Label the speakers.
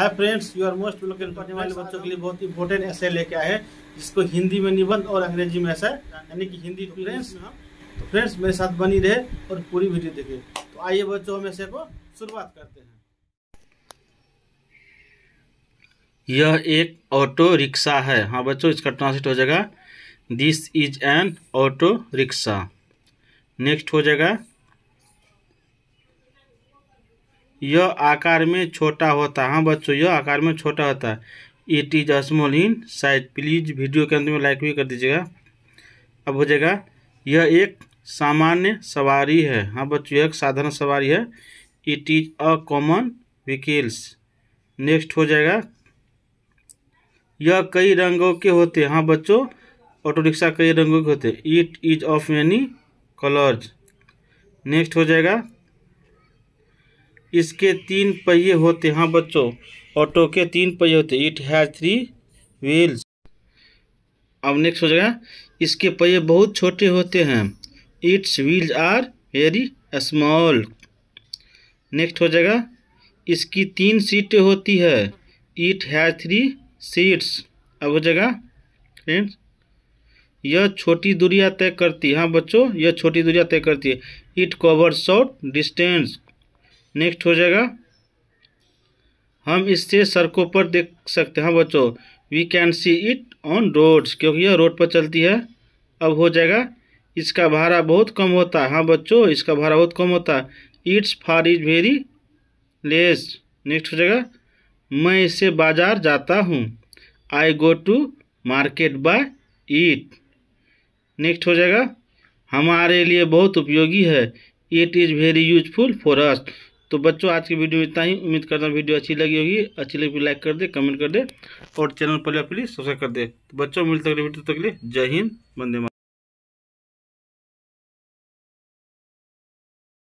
Speaker 1: hi friends you are most welcome पढ़ने वाले बच्चों के लिए बहुत ही इंपॉर्टेंट ऐसे लेके आए हैं जिसको हिंदी में निबंध और अंग्रेजी में ऐसा यानी कि हिंदी तो फ्रेंड्स तो फ्रेंड्स मेरे साथ बनी रहे और पूरी वीडियो देखे तो आइए बच्चों हम ऐसे को शुरुआत करते हैं यह एक ऑटो रिक्शा है हाँ बच्चों इसका ट्रांसलेट हो जाएगा this is an auto rickshaw next हो जाएगा यह हाँ आकार में छोटा होता है हाँ बच्चों यह आकार में छोटा होता है it is small in size please video के अंत में लाइक भी कर दीजिएगा अब हो जाएगा यह एक सामान्य सवारी है हाँ बच्चों यह एक साधारण सवारी है it is a common vehicles next हो जाएगा यह कई रंगों के होते हैं हाँ बच्चों ऑटो रिक्शा कई रंगों के होते हैं it is of many colours next हो जाएगा इसके तीन पहिए होते हैं हाँ बच्चों ऑटो के तीन पहिए होते इट हैज़ थ्री व्हील्स अब नेक्स्ट हो जाएगा इसके पहिए बहुत छोटे होते हैं its wheels are very small next हो जाएगा इसकी तीन सीटें होती है इट हैज़ थ्री सीट्स अब हो जाएगा फ्रेंड्स यह छोटी दूरियां तय करती है हाँ बच्चों यह छोटी दूरियां तय करती है it cover short distance next हो जाएगा हम इससे सड़कों पर देख सकते हैं हाँ बच्चों we can see it on roads क्योंकि यह रोड पर चलती है अब हो जाएगा इसका भाड़ा बहुत कम होता है हाँ बच्चों इसका भाड़ा बहुत कम होता है its far is very less next हो जाएगा मैं इससे बाज़ार जाता हूँ I go to market by it next हो जाएगा हमारे लिए बहुत उपयोगी है it is very useful for us तो बच्चों आज की वीडियो इतना ही उम्मीद करता हूँ वीडियो अच्छी लगी होगी अच्छी लगी लाइक कर दे कमेंट कर दे और चैनल पर प्लीज़ सब्सक्राइब कर दे तो बच्चों मिलते अगले वीडियो तक जय हिंद बंदे